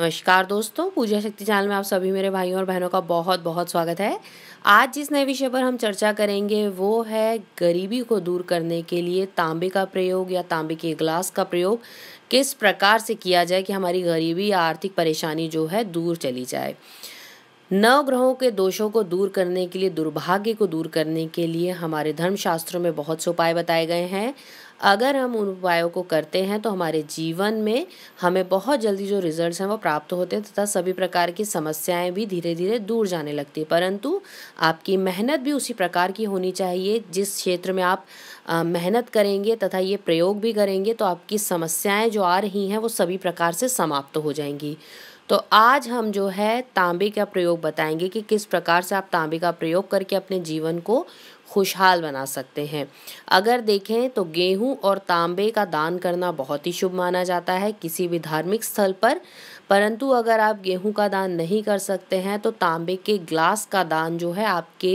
नमस्कार दोस्तों पूजा शक्ति चैनल में आप सभी मेरे भाइयों और बहनों का बहुत बहुत स्वागत है आज जिस नए विषय पर हम चर्चा करेंगे वो है गरीबी को दूर करने के लिए तांबे का प्रयोग या तांबे के गिलास का प्रयोग किस प्रकार से किया जाए कि हमारी गरीबी या आर्थिक परेशानी जो है दूर चली जाए नौ ग्रहों के दोषों को दूर करने के लिए दुर्भाग्य को दूर करने के लिए हमारे धर्मशास्त्रों में बहुत से उपाय बताए गए हैं अगर हम उन उपायों को करते हैं तो हमारे जीवन में हमें बहुत जल्दी जो रिजल्ट्स हैं वो प्राप्त होते हैं तथा सभी प्रकार की समस्याएं भी धीरे धीरे दूर जाने लगती है परंतु आपकी मेहनत भी उसी प्रकार की होनी चाहिए जिस क्षेत्र में आप मेहनत करेंगे तथा ये प्रयोग भी करेंगे तो आपकी समस्याएँ जो आ रही हैं वो सभी प्रकार से समाप्त हो जाएंगी तो आज हम जो है तांबे का प्रयोग बताएंगे कि किस प्रकार से आप तांबे का प्रयोग करके अपने जीवन को खुशहाल बना सकते हैं अगर देखें तो गेहूं और तांबे का दान करना बहुत ही शुभ माना जाता है किसी भी धार्मिक स्थल पर परंतु अगर आप गेहूं का दान नहीं कर सकते हैं तो तांबे के ग्लास का दान जो है आपके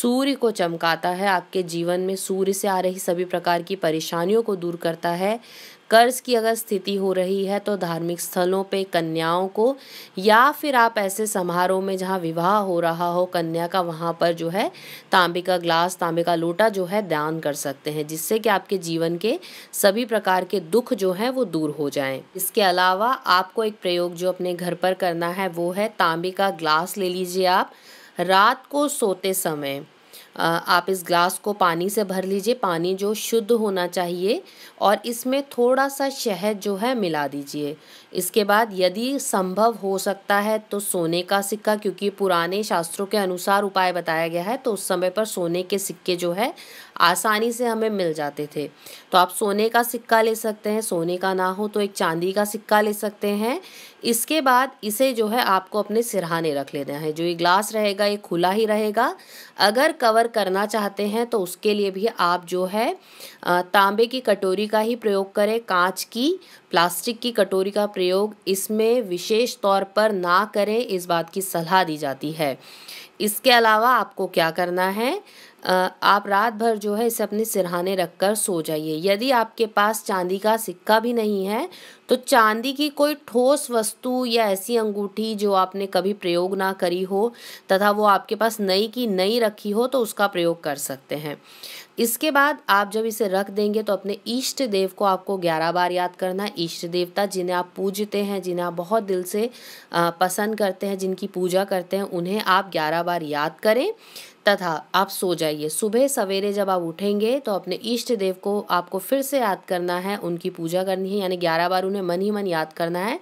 सूर्य को चमकाता है आपके जीवन में सूर्य से आ रही सभी प्रकार की परेशानियों को दूर करता है कर्ज की अगर स्थिति हो रही है तो धार्मिक स्थलों पे कन्याओं को या फिर आप ऐसे समारोह में जहाँ विवाह हो रहा हो कन्या का वहाँ पर जो है तांबे का ग्लास तांबे का लोटा जो है दान कर सकते हैं जिससे कि आपके जीवन के सभी प्रकार के दुख जो हैं वो दूर हो जाएं इसके अलावा आपको एक प्रयोग जो अपने घर पर करना है वो है तांबे का ग्लास ले लीजिए आप रात को सोते समय आप इस ग्लास को पानी से भर लीजिए पानी जो शुद्ध होना चाहिए और इसमें थोड़ा सा शहद जो है मिला दीजिए इसके बाद यदि संभव हो सकता है तो सोने का सिक्का क्योंकि पुराने शास्त्रों के अनुसार उपाय बताया गया है तो उस समय पर सोने के सिक्के जो है आसानी से हमें मिल जाते थे तो आप सोने का सिक्का ले सकते हैं सोने का ना हो तो एक चांदी का सिक्का ले सकते हैं इसके बाद इसे जो है आपको अपने सिरहाने रख लेना है जो ये ग्लास रहेगा ये खुला ही रहेगा अगर कवर करना चाहते हैं तो उसके लिए भी आप जो है तांबे की कटोरी का ही प्रयोग करें कांच की प्लास्टिक की कटोरी का प्रयोग इसमें विशेष तौर पर ना करें इस बात की सलाह दी जाती है इसके अलावा आपको क्या करना है आप रात भर जो है इसे अपने सिरहाने रख कर सो जाइए यदि आपके पास चांदी का सिक्का भी नहीं है तो चांदी की कोई ठोस वस्तु या ऐसी अंगूठी जो आपने कभी प्रयोग ना करी हो तथा वो आपके पास नई की नई रखी हो तो उसका प्रयोग कर सकते हैं इसके बाद आप जब इसे रख देंगे तो अपने इष्ट देव को आपको ग्यारह बार याद करना है इष्ट देवता जिन्हें आप पूजते हैं जिन्हें आप बहुत दिल से पसंद करते हैं जिनकी पूजा करते हैं उन्हें आप ग्यारह बार याद करें तथा आप सो जाइए सुबह सवेरे जब आप उठेंगे तो अपने इष्ट देव को आपको फिर से याद करना है उनकी पूजा करनी है यानी ग्यारह बार उन्हें मन ही मन याद करना है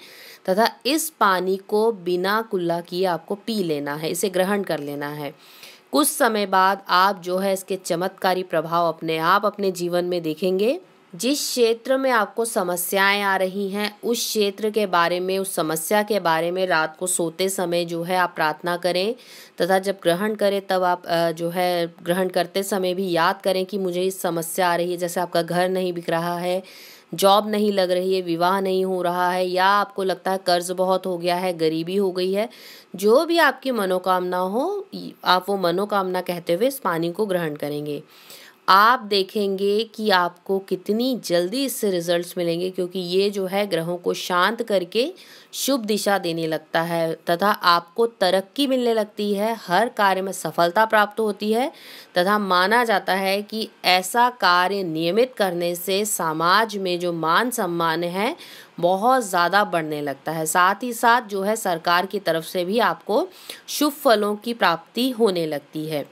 तथा इस पानी को बिना कुल्ला किए आपको पी लेना है इसे ग्रहण कर लेना है कुछ समय बाद आप जो है इसके चमत्कारी प्रभाव अपने आप अपने जीवन में देखेंगे जिस क्षेत्र में आपको समस्याएं आ रही हैं उस क्षेत्र के बारे में उस समस्या के बारे में रात को सोते समय जो है आप प्रार्थना करें तथा जब ग्रहण करें तब आप जो है ग्रहण करते समय भी याद करें कि मुझे इस समस्या आ रही है जैसे आपका घर नहीं बिक रहा है जॉब नहीं लग रही है विवाह नहीं हो रहा है या आपको लगता है कर्ज बहुत हो गया है गरीबी हो गई है जो भी आपकी मनोकामना हो आप वो मनोकामना कहते हुए इस पानी को ग्रहण करेंगे आप देखेंगे कि आपको कितनी जल्दी इससे रिजल्ट्स मिलेंगे क्योंकि ये जो है ग्रहों को शांत करके शुभ दिशा देने लगता है तथा आपको तरक्की मिलने लगती है हर कार्य में सफलता प्राप्त होती है तथा माना जाता है कि ऐसा कार्य नियमित करने से समाज में जो मान सम्मान है बहुत ज़्यादा बढ़ने लगता है साथ ही साथ जो है सरकार की तरफ से भी आपको शुभ फलों की प्राप्ति होने लगती है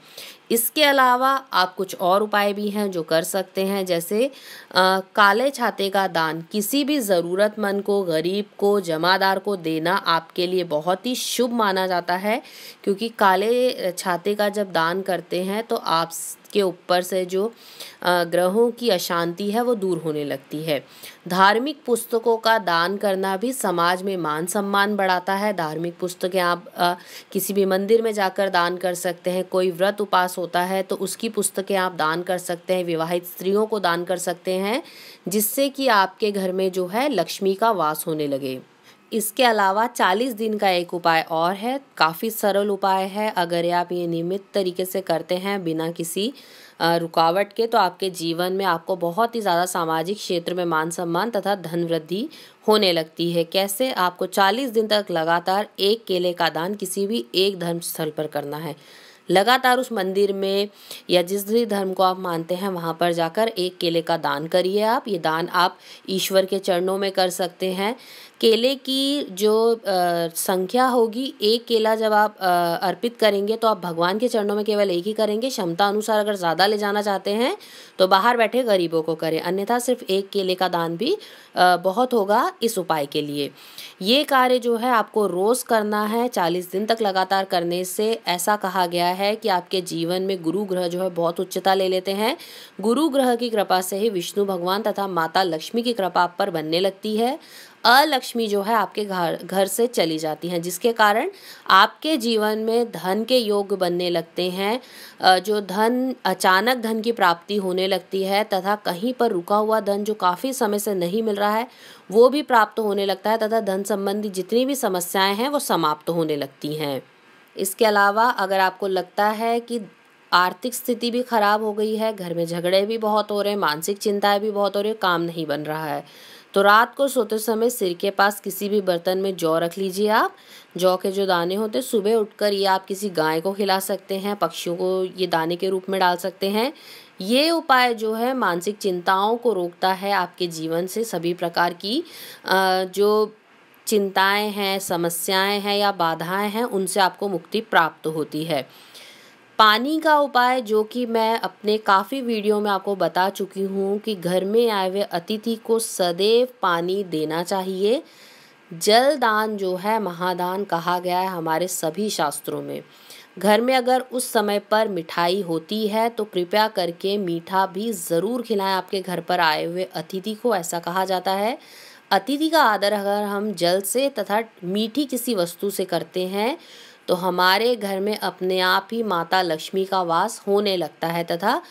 इसके अलावा आप कुछ और उपाय भी हैं जो कर सकते हैं जैसे आ, काले छाते का दान किसी भी ज़रूरतमंद को गरीब को जमादार को देना आपके लिए बहुत ही शुभ माना जाता है क्योंकि काले छाते का जब दान करते हैं तो आप के ऊपर से जो ग्रहों की अशांति है वो दूर होने लगती है धार्मिक पुस्तकों का दान करना भी समाज में मान सम्मान बढ़ाता है धार्मिक पुस्तकें आप आ, किसी भी मंदिर में जाकर दान कर सकते हैं कोई व्रत उपास होता है तो उसकी पुस्तकें आप दान कर सकते हैं विवाहित स्त्रियों को दान कर सकते हैं जिससे कि आपके घर में जो है लक्ष्मी का वास होने लगे इसके अलावा 40 दिन का एक उपाय और है काफ़ी सरल उपाय है अगर आप ये नियमित तरीके से करते हैं बिना किसी रुकावट के तो आपके जीवन में आपको बहुत ही ज़्यादा सामाजिक क्षेत्र में मान सम्मान तथा धन वृद्धि होने लगती है कैसे आपको 40 दिन तक लगातार एक केले का दान किसी भी एक धर्म स्थल पर करना है लगातार उस मंदिर में या जिस भी धर्म को आप मानते हैं वहाँ पर जाकर एक केले का दान करिए आप ये दान आप ईश्वर के चरणों में कर सकते हैं केले की जो संख्या होगी एक केला जब आप अर्पित करेंगे तो आप भगवान के चरणों में केवल एक ही करेंगे क्षमता अनुसार अगर ज़्यादा ले जाना चाहते हैं तो बाहर बैठे गरीबों को करें अन्यथा सिर्फ एक केले का दान भी बहुत होगा इस उपाय के लिए ये कार्य जो है आपको रोज़ करना है चालीस दिन तक लगातार करने से ऐसा कहा गया है कि आपके जीवन में गुरु ग्रह जो है बहुत उच्चता ले लेते हैं गुरु ग्रह की कृपा से ही विष्णु भगवान तथा माता लक्ष्मी की कृपा आप पर बनने लगती है अलक्ष्मी जो है आपके घर घर से चली जाती हैं जिसके कारण आपके जीवन में धन के योग बनने लगते हैं जो धन अचानक धन की प्राप्ति होने लगती है तथा कहीं पर रुका हुआ धन जो काफ़ी समय से नहीं मिल रहा है वो भी प्राप्त होने लगता है तथा धन संबंधी जितनी भी समस्याएं हैं वो समाप्त होने लगती हैं इसके अलावा अगर आपको लगता है कि आर्थिक स्थिति भी खराब हो गई है घर में झगड़े भी बहुत हो रहे हैं मानसिक चिंताएँ भी बहुत हो रही है काम नहीं बन रहा है तो रात को सोते समय सिर के पास किसी भी बर्तन में जौ रख लीजिए आप जौ के जो दाने होते हैं सुबह उठकर ये आप किसी गाय को खिला सकते हैं पक्षियों को ये दाने के रूप में डाल सकते हैं ये उपाय जो है मानसिक चिंताओं को रोकता है आपके जीवन से सभी प्रकार की जो चिंताएं हैं समस्याएं हैं या बाधाएं हैं उनसे आपको मुक्ति प्राप्त होती है पानी का उपाय जो कि मैं अपने काफ़ी वीडियो में आपको बता चुकी हूँ कि घर में आए हुए अतिथि को सदैव पानी देना चाहिए जल दान जो है महादान कहा गया है हमारे सभी शास्त्रों में घर में अगर उस समय पर मिठाई होती है तो कृपया करके मीठा भी ज़रूर खिलाएं आपके घर पर आए हुए अतिथि को ऐसा कहा जाता है अतिथि का आदर अगर हम जल से तथा मीठी किसी वस्तु से करते हैं तो हमारे घर में अपने आप ही माता लक्ष्मी का वास होने लगता है तथा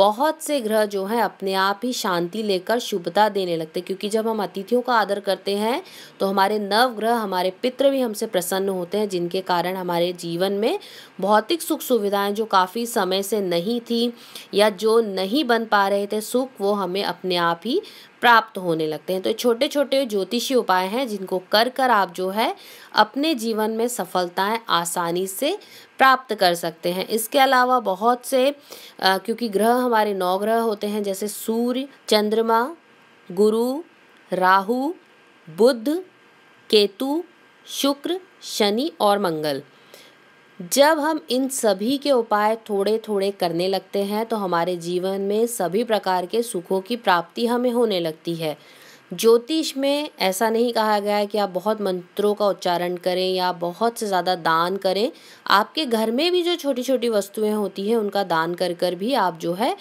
बहुत से ग्रह जो हैं अपने आप ही शांति लेकर शुभता देने लगते क्योंकि जब हम अतिथियों का आदर करते हैं तो हमारे नवग्रह हमारे पित्र भी हमसे प्रसन्न होते हैं जिनके कारण हमारे जीवन में भौतिक सुख सुविधाएं जो काफ़ी समय से नहीं थी या जो नहीं बन पा रहे थे सुख वो हमें अपने आप ही प्राप्त होने लगते हैं तो छोटे छोटे ज्योतिषी उपाय हैं जिनको कर कर आप जो है अपने जीवन में सफलताएं आसानी से प्राप्त कर सकते हैं इसके अलावा बहुत से आ, क्योंकि ग्रह हमारे नौ ग्रह होते हैं जैसे सूर्य चंद्रमा गुरु राहु बुध केतु शुक्र शनि और मंगल जब हम इन सभी के उपाय थोड़े थोड़े करने लगते हैं तो हमारे जीवन में सभी प्रकार के सुखों की प्राप्ति हमें होने लगती है ज्योतिष में ऐसा नहीं कहा गया है कि आप बहुत मंत्रों का उच्चारण करें या बहुत से ज़्यादा दान करें आपके घर में भी जो छोटी छोटी वस्तुएं होती हैं उनका दान कर कर भी आप जो है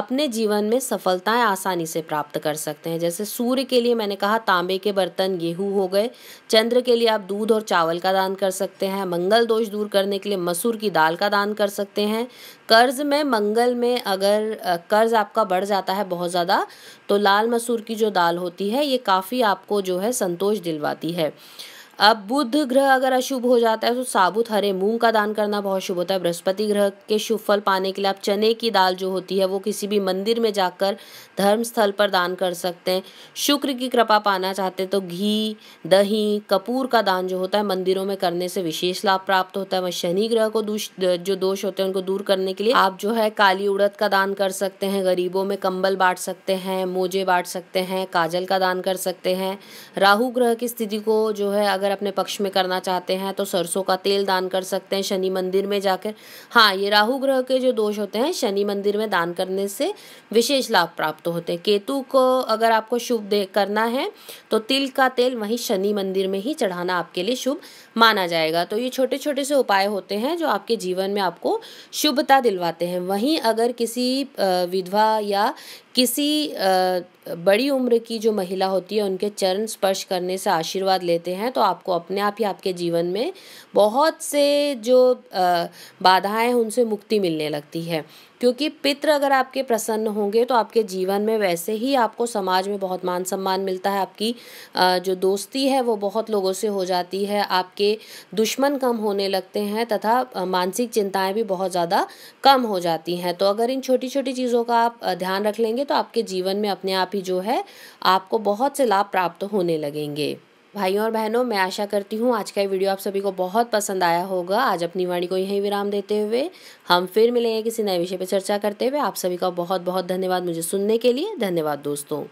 अपने जीवन में सफलताएं आसानी से प्राप्त कर सकते हैं जैसे सूर्य के लिए मैंने कहा तांबे के बर्तन गेहूँ हो गए चंद्र के लिए आप दूध और चावल का दान कर सकते हैं मंगल दोष दूर करने के लिए मसूर की दाल का दान कर सकते हैं कर्ज में मंगल में अगर कर्ज आपका बढ़ जाता है बहुत ज़्यादा तो लाल मसूर की जो दाल होती है ये काफ़ी आपको जो है संतोष दिलवाती है अब बुध ग्रह अगर अशुभ हो जाता है तो साबुत हरे मूंग का दान करना बहुत शुभ होता है बृहस्पति ग्रह के शुभ फल पाने के लिए आप चने की दाल जो होती है वो किसी भी मंदिर में जाकर धर्म स्थल पर दान कर सकते हैं शुक्र की कृपा पाना चाहते हैं तो घी दही कपूर का दान जो होता है मंदिरों में करने से विशेष लाभ प्राप्त होता है वह शनि ग्रह को जो दोष होते हैं उनको दूर करने के लिए आप जो है काली उड़द का दान कर सकते हैं गरीबों में कंबल बांट सकते हैं मोजे बांट सकते हैं काजल का दान कर सकते हैं राहु ग्रह की स्थिति को जो है अगर अगर अपने पक्ष में करना चाहते हैं तो सरसों का तेल दान कर सकते हैं शनि मंदिर में जाकर हाँ ये राहु ग्रह के जो दोष होते हैं शनि मंदिर में दान करने से विशेष लाभ प्राप्त होते हैं केतु को अगर आपको शुभ दे करना है तो तिल का तेल वहीं शनि मंदिर में ही चढ़ाना आपके लिए शुभ माना जाएगा तो ये छोटे छोटे से उपाय होते हैं जो आपके जीवन में आपको शुभता दिलवाते हैं वहीं अगर किसी विधवा या किसी बड़ी उम्र की जो महिला होती है उनके चरण स्पर्श करने से आशीर्वाद लेते हैं तो आप आपको अपने आप ही आपके जीवन में बहुत से जो बाधाएं उनसे मुक्ति मिलने लगती है क्योंकि पितृ अगर आपके प्रसन्न होंगे तो आपके जीवन में वैसे ही आपको समाज में बहुत मान सम्मान मिलता है आपकी जो दोस्ती है वो बहुत लोगों से हो जाती है आपके दुश्मन कम होने लगते हैं तथा मानसिक चिंताएं भी बहुत ज़्यादा कम हो जाती हैं तो अगर इन छोटी छोटी चीज़ों का आप ध्यान रख लेंगे तो आपके जीवन में अपने आप ही जो है आपको बहुत से लाभ प्राप्त होने लगेंगे भाइयों और बहनों मैं आशा करती हूँ आज का ये वीडियो आप सभी को बहुत पसंद आया होगा आज अपनी वाणी को यहीं विराम देते हुए हम फिर मिलेंगे किसी नए विषय पर चर्चा करते हुए आप सभी का बहुत बहुत धन्यवाद मुझे सुनने के लिए धन्यवाद दोस्तों